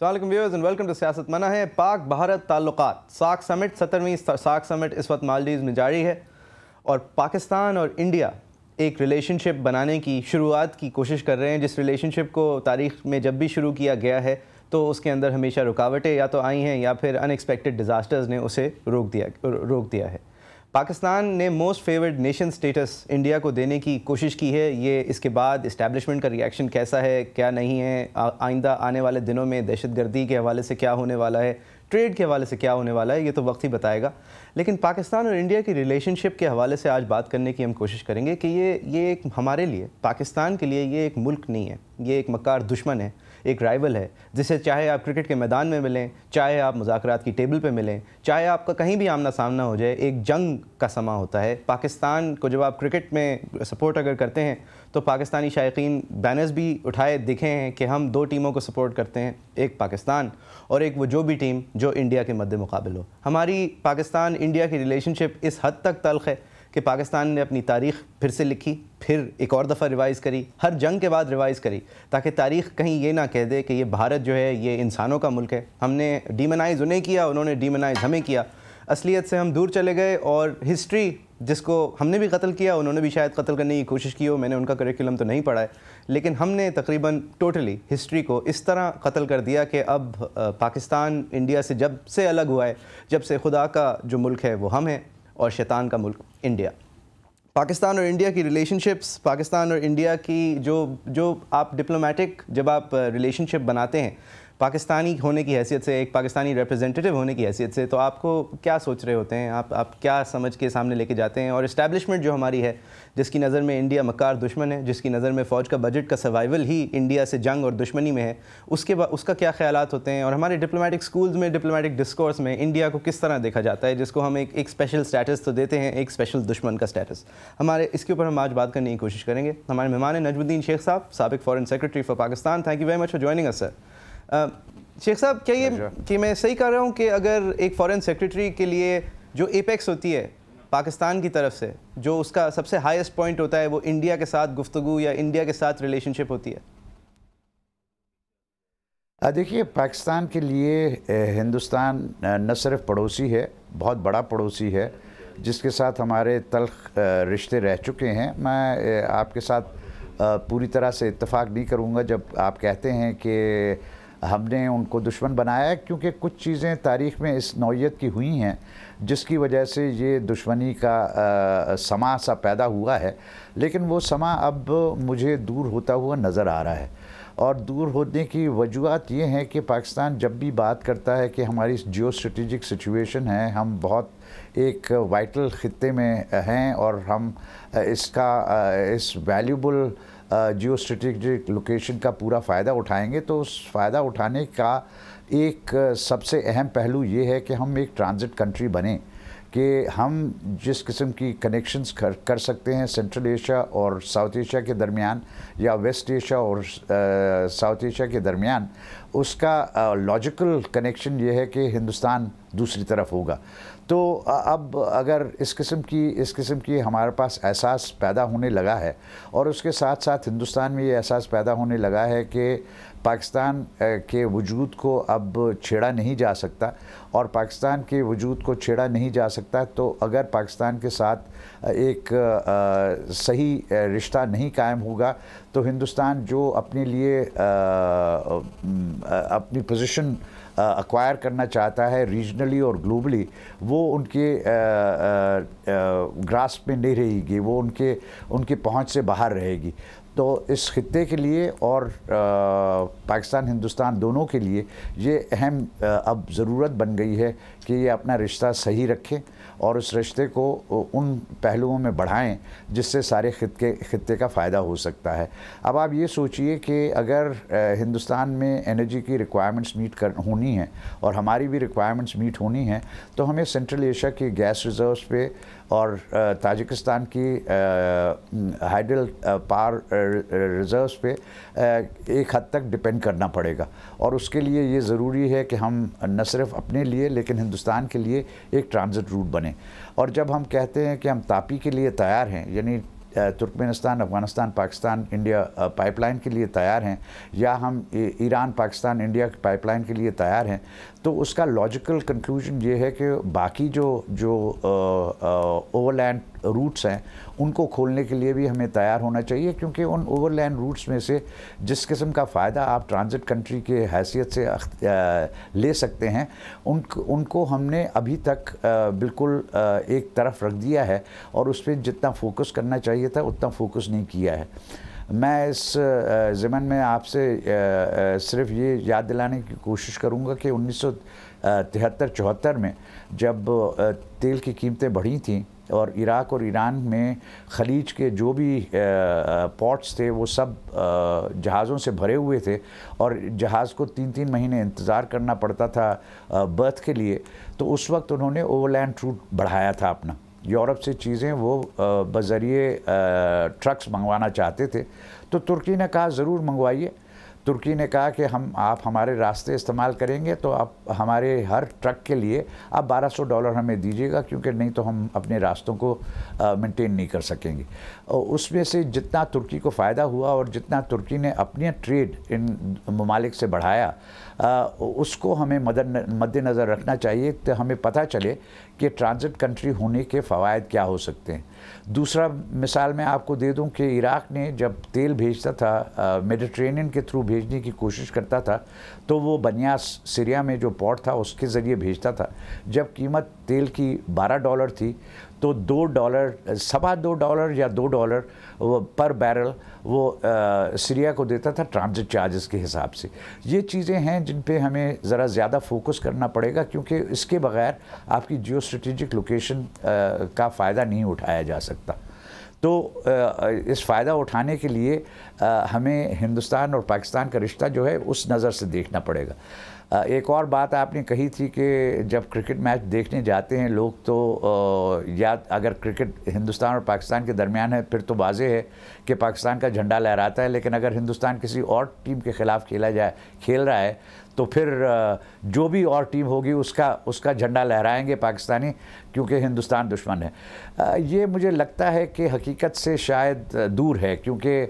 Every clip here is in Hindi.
सलाकम viewers and welcome to Siyasat मना है पाक भारत ताल्लुक साख समिट सत्तरवीं साख समिट इस वक्त मालदीव में जारी है और पाकिस्तान और इंडिया एक रिलेशनशिप बनाने की शुरुआत की कोशिश कर रहे हैं जिस रिलेशनशिप को तारीख में जब भी शुरू किया गया है तो उसके अंदर हमेशा रुकावटें या तो आई हैं या फिर अनएक्सपेक्टेड डिज़ास्टर्स ने उसे रोक दिया रोक दिया है पाकिस्तान ने most favoured nation status India को देने की कोशिश की है ये इसके बाद इस्टेबलिशमेंट का रिएक्शन कैसा है क्या नहीं है आइंदा आने वाले दिनों में दहशत गर्दी के हवाले से क्या होने वाला है ट्रेड के हवाले से क्या होने वाला है ये तो वक्त ही बताएगा लेकिन पाकिस्तान और इंडिया की रिलेशनशिप के हवाले से आज बात करने की हम कोशिश करेंगे कि ये ये एक हमारे लिए पाकिस्तान के लिए ये एक मुल्क नहीं है ये एक मकार दुश्मन है एक राइवल है जिसे चाहे आप क्रिकेट के मैदान में मिलें चाहे आप मुजाकर की टेबल पर मिलें चाहे आपका कहीं भी आमना सामना हो जाए एक जंग का समा होता है पाकिस्तान को जब आप क्रिकेट में सपोर्ट अगर करते हैं तो पाकिस्तानी शायक बैनर्स भी उठाए दिखे हैं कि हम दो टीमों को सपोर्ट करते हैं एक पाकिस्तान और एक वो जो भी टीम जो इंडिया के मद्द मुकाबल हो हमारी पाकिस्तान इंडिया की रिलेशनशिप इस हद तक तलख है कि पाकिस्तान ने अपनी तारीख फिर से लिखी फिर एक और दफ़ा रिवाइज़ करी हर जंग के बाद रिवाइज़ करी ताकि तारीख कहीं ये ना कह दे कि ये भारत जो है ये इंसानों का मुल्क है हमने डीमनाइज़ उन्हें किया उन्होंने डीमनाइज़ हमें किया असलियत से हम दूर चले गए और हिस्ट्री जिसको हमने भी कत्ल किया उन्होंने भी शायद कत्ल करने की कोशिश की हो मैंने उनका करिकुलम तो नहीं पढ़ा है लेकिन हमने तकरीबन टोटली हिस्ट्री को इस तरह कत्ल कर दिया कि अब पाकिस्तान इंडिया से जब से अलग हुआ है जब से खुदा का जो मुल्क है वो हम हैं और शैतान का मुल्क इंडिया पाकिस्तान और इंडिया की रिलेशनशिप्स पाकिस्तान और इंडिया की जो जो आप डिप्लोमेटिक जब आप रिलेशनशिप बनाते हैं पाकिस्तानी होने की हैसियत से एक पाकिस्तानी रिप्रेजेंटेटिव होने की हैसियत से तो आपको क्या सोच रहे होते हैं आप आप क्या समझ के सामने लेके जाते हैं और इस्टेबलिशमेंट जो हमारी है जिसकी नज़र में इंडिया मकार दुश्मन है जिसकी नज़र में फ़ौज का बजट का सर्वाइवल ही इंडिया से जंग और दुश्मनी में है उसके बाद उसका क्या ख्याल होते हैं और हमारे डिप्लोमेटिक स्कूल्स में डिप्लोमेटिक डिस्कोर्स में इंडिया को किस तरह देखा जाता है जिसको हम एक एक स्पेशल स्टेटस तो देते हैं एक स्पेशल दुश्मन का स्टेटस हमारे इसके ऊपर हम आज बात करने की कोशिश करेंगे हमारे मेहमान नजमुद्दीन शेख साहब सबक foreign secretary for Pakistan thank you very much for joining us sir Sheikh साहब क्या ये अच्छा। कि मैं सही कह रहा हूँ कि अगर एक फॉरेन सेक्रेटरी के लिए जो एपेक्स होती है पाकिस्तान की तरफ से जो उसका सबसे हाईएस्ट पॉइंट होता है वो इंडिया के साथ गुफ्तु या इंडिया के साथ रिलेशनशिप होती है देखिए पाकिस्तान के लिए हिंदुस्तान न सिर्फ पड़ोसी है बहुत बड़ा पड़ोसी है जिसके साथ हमारे तलख रिश्ते रह चुके हैं मैं आपके साथ पूरी तरह से इतफाक़ नहीं करूँगा जब आप कहते हैं कि हमने उनको दुश्मन बनाया क्योंकि कुछ चीज़ें तारीख़ में इस नौीयत की हुई हैं जिसकी वजह से ये दुश्मनी का आ, समा सा पैदा हुआ है लेकिन वो समा अब मुझे दूर होता हुआ नज़र आ रहा है और दूर होने की वजूहत ये हैं कि पाकिस्तान जब भी बात करता है कि हमारी जियो स्ट्रेटिजिक सिचुएशन है हम बहुत एक वाइटल ख़त्े में हैं और हम इसका इस वैल्यूबल जियो स्ट्रेटिक लोकेशन का पूरा फ़ायदा उठाएंगे तो उस फ़ायदा उठाने का एक सबसे अहम पहलू ये है कि हम एक ट्रांज़िट कंट्री बने कि हम जिस किस्म की कनेक्शंस कर कर सकते हैं सेंट्रल एशिया और साउथ एशिया के दरमियान या वेस्ट एशिया और साउथ एशिया के दरमियान उसका लॉजिकल कनेक्शन ये है कि हिंदुस्तान दूसरी तरफ होगा तो अब अगर इस किस्म की इस किस्म की हमारे पास एहसास पैदा होने लगा है और उसके साथ साथ हिंदुस्तान में ये एहसास पैदा होने लगा है कि पाकिस्तान के वजूद को अब छेड़ा नहीं जा सकता और पाकिस्तान के वजूद को छेड़ा नहीं जा सकता तो अगर पाकिस्तान के साथ एक सही रिश्ता नहीं कायम होगा तो हिंदुस्तान जो अपने लिए अपनी पोजीशन अक्वायर करना चाहता है रीजनली और ग्लोबली वो उनके ग्रास में नहीं रहेगी वो उनके उनकी पहुंच से बाहर रहेगी तो इस खत्े के लिए और पाकिस्तान हिंदुस्तान दोनों के लिए ये अहम अब ज़रूरत बन गई है कि ये अपना रिश्ता सही रखें और उस रिश्ते को उन पहलुओं में बढ़ाएं जिससे सारे खिते खत्े का फ़ायदा हो सकता है अब आप ये सोचिए कि अगर हिंदुस्तान में एनर्जी की रिक्वायरमेंट्स मीट कर होनी है और हमारी भी रिक्वायरमेंट्स मीट होनी है तो हमें सेंट्रल एशिया की गैस रिजर्व्स पे और ताजिकिस्तान की हाइड्रल पार रिजर्व्स पे एक हद तक डिपेंड करना पड़ेगा और उसके लिए ये ज़रूरी है कि हम न सिर्फ अपने लिए लेकिन हिंदुस्तान हिंदुस्तान के लिए एक ट्रांज़िट रूट बने और जब हम कहते हैं कि हम तापी के लिए तैयार हैं यानी Turkmenistan Afghanistan Pakistan India pipeline के लिए तैयार हैं या हम ईरान पाकिस्तान इंडिया पाइपलाइन के लिए तैयार हैं तो उसका लॉजिकल कंक्लूजन ये है कि बाकी जो जो ओवरलैंड रूट्स हैं उनको खोलने के लिए भी हमें तैयार होना चाहिए क्योंकि उन ओवरलैंड रूट्स में से जिस किस्म का फ़ायदा आप ट्रांजिट कंट्री के हैसियत से ले सकते हैं उन उनको हमने अभी तक बिल्कुल एक तरफ रख दिया है और उस पर जितना फोकस करना चाहिए था उतना फोकस नहीं किया है मैं इस ज़मन में आपसे सिर्फ ये याद दिलाने की कोशिश करूँगा कि उन्नीस सौ तिहत्तर चौहत्तर में जब तेल की कीमतें बढ़ी थीं और इराक और ईरान में खलीज के जो भी पोर्ट्स थे वो सब जहाज़ों से भरे हुए थे और जहाज़ को तीन तीन महीने इंतज़ार करना पड़ता था बर्थ के लिए तो उस वक्त उन्होंने ओवरलैंड रूट बढ़ाया था अपना यूरोप से चीज़ें वो बज़रिए ट्रक्स मंगवाना चाहते थे तो तुर्की ने कहा ज़रूर मंगवाइए तुर्की ने कहा कि हम आप हमारे रास्ते इस्तेमाल करेंगे तो आप हमारे हर ट्रक के लिए आप 1200 डॉलर हमें दीजिएगा क्योंकि नहीं तो हम अपने रास्तों को मेंटेन नहीं कर सकेंगे उसमें से जितना तुर्की को फ़ायदा हुआ और जितना तुर्की ने अपने ट्रेड इन ममालिक से बढ़ाया आ, उसको हमें मद्देनज़र रखना चाहिए तो हमें पता चले कि ट्रांजिट कंट्री होने के फ़वाद क्या हो सकते हैं दूसरा मिसाल मैं आपको दे दूं कि इराक़ ने जब तेल भेजता था मेडिट्रेनियन के थ्रू भेजने की कोशिश करता था तो वो बनियास सीरिया में जो पोर्ट था उसके ज़रिए भेजता था जब कीमत तेल की 12 डॉलर थी तो दो डॉलर सवा दो डॉलर या दो डॉलर पर बैरल वो आ, सीरिया को देता था ट्रांजिट चार्जेस के हिसाब से ये चीज़ें हैं जिन पे हमें ज़रा ज़्यादा फोकस करना पड़ेगा क्योंकि इसके बगैर आपकी जियो स्ट्रेटिजिक लोकेशन का फ़ायदा नहीं उठाया जा सकता तो इस फ़ायदा उठाने के लिए हमें हिंदुस्तान और पाकिस्तान का रिश्ता जो है उस नज़र से देखना पड़ेगा एक और बात आपने कही थी कि जब क्रिकेट मैच देखने जाते हैं लोग तो या अगर क्रिकेट हिंदुस्तान और पाकिस्तान के दरमियान है फिर तो वाजे है कि पाकिस्तान का झंडा लहराता है लेकिन अगर हिंदुस्तान किसी और टीम के ख़िलाफ़ खेला जाए खेल रहा है तो फिर जो भी और टीम होगी उसका उसका झंडा लहराएंगे पाकिस्तानी क्योंकि हिंदुस्तान दुश्मन है ये मुझे लगता है कि हकीकत से शायद दूर है क्योंकि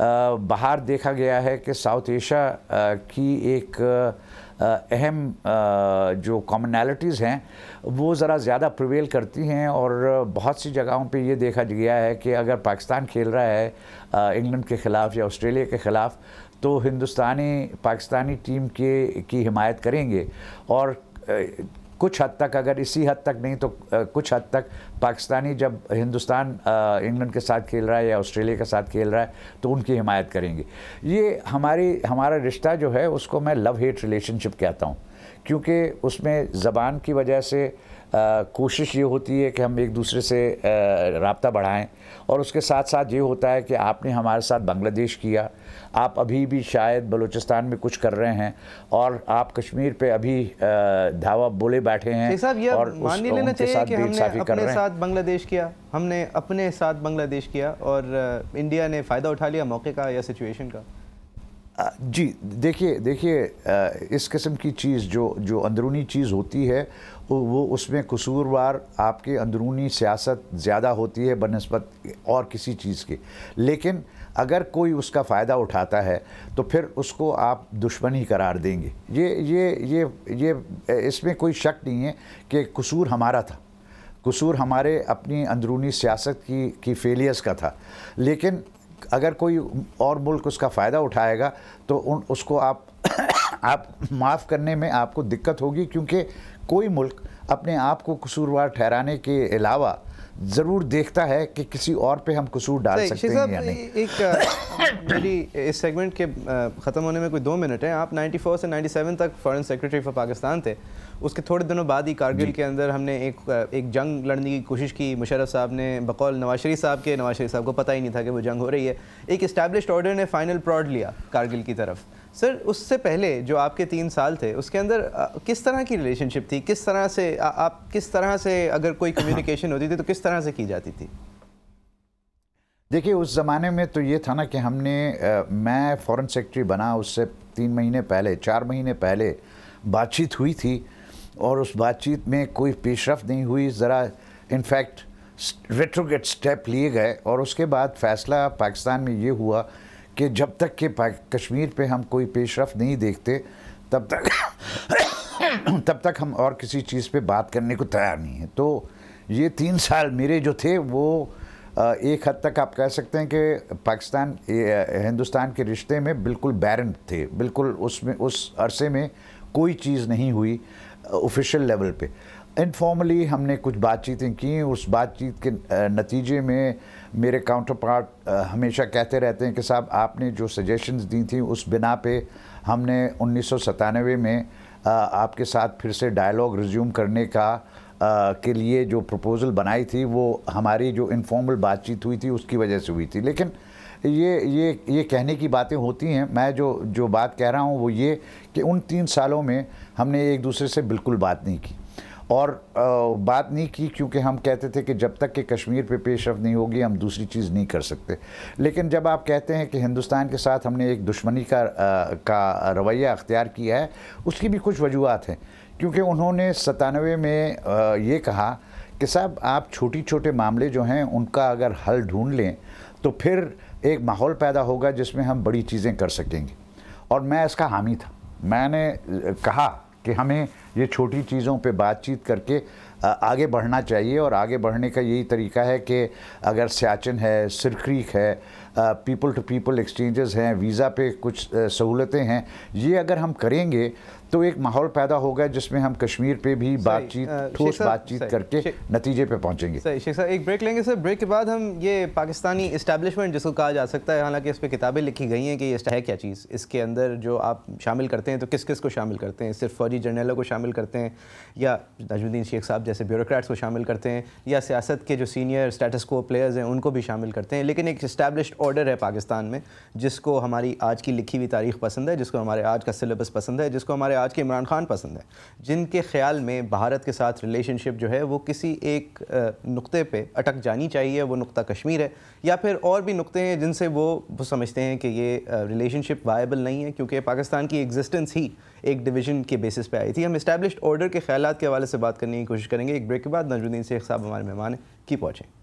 बाहर देखा गया है कि साउथ एशिया की एक अहम जो कॉमनैलिटीज़ हैं वो ज़रा ज़्यादा प्रिवेल करती हैं और बहुत सी जगहों पे ये देखा गया है कि अगर पाकिस्तान खेल रहा है इंग्लैंड के ख़िलाफ़ या ऑस्ट्रेलिया के ख़िलाफ़ तो हिंदुस्तानी पाकिस्तानी टीम के की हिमायत करेंगे और कुछ हद तक अगर इसी हद तक नहीं तो कुछ हद तक पाकिस्तानी जब हिंदुस्तान इंग्लैंड के साथ खेल रहा है या ऑस्ट्रेलिया के साथ खेल रहा है तो उनकी हिमायत करेंगे ये हमारी हमारा रिश्ता जो है उसको मैं लव हेट रिलेशनशिप कहता हूँ क्योंकि उसमें ज़बान की वजह से कोशिश ये होती है कि हम एक दूसरे से रबता बढ़ाएं और उसके साथ साथ ये होता है कि आपने हमारे साथ बांग्लादेश किया आप अभी भी शायद बलूचिस्तान में कुछ कर रहे हैं और आप कश्मीर पे अभी धावा बोले बैठे हैं और लेना चाहिए कि हमने अपने साथ बांग्लादेश किया हमने अपने साथ बांग्लादेश किया और इंडिया ने फ़ायदा उठा लिया मौके का या सिचुएशन का जी देखिए देखिए इस किस्म की चीज़ जो जो अंदरूनी चीज़ होती है वो उसमें कसूरवार आपके अंदरूनी सियासत ज़्यादा होती है बनस्बत और किसी चीज़ के लेकिन अगर कोई उसका फ़ायदा उठाता है तो फिर उसको आप दुश्मनी करार देंगे ये ये ये ये इसमें कोई शक नहीं है कि कसूर हमारा था कसूर हमारे अपनी अंदरूनी सियासत की की फेलियर्स का था लेकिन अगर कोई और मुल्क उसका फ़ायदा उठाएगा तो उन उसको आप आप माफ़ करने में आपको दिक्कत होगी क्योंकि कोई मुल्क अपने आप को कसूरवार ठहराने के अलावा ज़रूर देखता है कि किसी और पे हम कसूर डाल सकते हैं या नहीं एक मेरी uh, इस सेगमेंट के uh, ख़त्म होने में कोई दो मिनट हैं आप 94 से 97 तक फॉरेन सेक्रेटरी फॉर पाकिस्तान थे उसके थोड़े दिनों बाद ही कारगिल के अंदर हमने एक uh, एक जंग लड़ने की कोशिश की मुशरफ साहब ने बकौल नवाज शरीफ साहब के नवाज शरीफ साहब को पता ही नहीं था कि वो जंग हो रही है एक इस्टेब्लिश ऑर्डर ने फाइनल प्रॉड लिया कारगिल की तरफ सर उससे पहले जो आपके तीन साल थे उसके अंदर किस तरह की रिलेशनशिप थी किस तरह से आ, आप किस तरह से अगर कोई कम्युनिकेशन होती थी तो किस तरह से की जाती थी देखिए उस ज़माने में तो ये था ना कि हमने आ, मैं फॉरेन सेक्रेटरी बना उससे तीन महीने पहले चार महीने पहले बातचीत हुई थी और उस बातचीत में कोई पेशरफ नहीं हुई ज़रा इनफैक्ट रेट्रोगेट स्टेप लिए गए और उसके बाद फैसला पाकिस्तान में ये हुआ कि जब तक कि कश्मीर पे हम कोई पेशरफ नहीं देखते तब तक तब तक हम और किसी चीज़ पे बात करने को तैयार नहीं है तो ये तीन साल मेरे जो थे वो एक हद तक आप कह सकते हैं कि पाकिस्तान हिंदुस्तान के रिश्ते में बिल्कुल बैरन थे बिल्कुल उसमें उस अरसे में कोई चीज़ नहीं हुई ऑफिशियल लेवल पे इनफॉर्मली हमने कुछ बातचीतें की उस बातचीत के नतीजे में मेरे काउंटर पार्ट हमेशा कहते रहते हैं कि साहब आपने जो सजेशंस दी थी उस बिना पे हमने उन्नीस में आपके साथ फिर से डायलॉग रिज्यूम करने का के लिए जो प्रपोज़ल बनाई थी वो हमारी जो इनफॉर्मल बातचीत हुई थी उसकी वजह से हुई थी लेकिन ये ये ये कहने की बातें होती हैं मैं जो जो बात कह रहा हूँ वो ये कि उन तीन सालों में हमने एक दूसरे से बिल्कुल बात नहीं की और आ, बात नहीं की क्योंकि हम कहते थे कि जब तक कि कश्मीर पे पेशरफ नहीं होगी हम दूसरी चीज़ नहीं कर सकते लेकिन जब आप कहते हैं कि हिंदुस्तान के साथ हमने एक दुश्मनी का आ, का रवैया अख्तियार किया है उसकी भी कुछ वजूहत हैं क्योंकि उन्होंने सतानवे में आ, ये कहा कि साहब आप छोटी छोटे मामले जो हैं उनका अगर हल ढूँढ लें तो फिर एक माहौल पैदा होगा जिसमें हम बड़ी चीज़ें कर सकेंगे और मैं इसका हामी था मैंने कहा कि हमें ये छोटी चीज़ों पे बातचीत करके आगे बढ़ना चाहिए और आगे बढ़ने का यही तरीका है कि अगर सियाचिन है सिरक्रीक है पीपल टू पीपल एक्सचेंजेस हैं वीज़ा पे कुछ सहूलतें हैं ये अगर हम करेंगे तो एक माहौल पैदा हो गया जिसमें हम कश्मीर पे भी बातचीत ठोस बातचीत करके नतीजे पे पहुंचेंगे शेख साहब एक ब्रेक लेंगे सर ब्रेक के बाद हम ये पाकिस्तानी इस्टेब्लिशमेंट जिसको कहा जा सकता है हालांकि इस पर किताबें लिखी गई हैं कि ये है क्या चीज़ इसके अंदर जो आप शामिल करते हैं तो किस किस को शामिल करते हैं सिर्फ फौजी जर्नलों को शामिल करते हैं या नजुद्दीन शेख साहब जैसे ब्यूरोक्रेट्स को शामिल करते हैं या सियासत के जो सीनियर स्टेटस को प्लेयर्स हैं उनको भी शामिल करते हैं लेकिन एक इस्टेब्लिश ऑर्डर है पाकिस्तान में जिसको हमारी आज की लिखी हुई तारीख पसंद है जिसको हमारे आज का सिलेबस पसंद है जिसको हमारे आज के इमरान खान पसंद हैं जिनके ख्याल में भारत के साथ रिलेशनशिप जो है वो किसी एक नुक्ते पे अटक जानी चाहिए वो नुक्ता कश्मीर है या फिर और भी नुक्ते हैं जिनसे वो वो समझते हैं कि ये रिलेशनशिप वायबल नहीं है क्योंकि पाकिस्तान की एग्जिस्टेंस ही एक डिवीजन के बेसिस पे आई थी हम इस्टेब्लिश ऑर्डर के ख्याल के हवाले से बात करने की कोशिश करेंगे एक ब्रेक के बाद नजरुद्दीन शेख साहब हमारे मेहमान की पहुँचें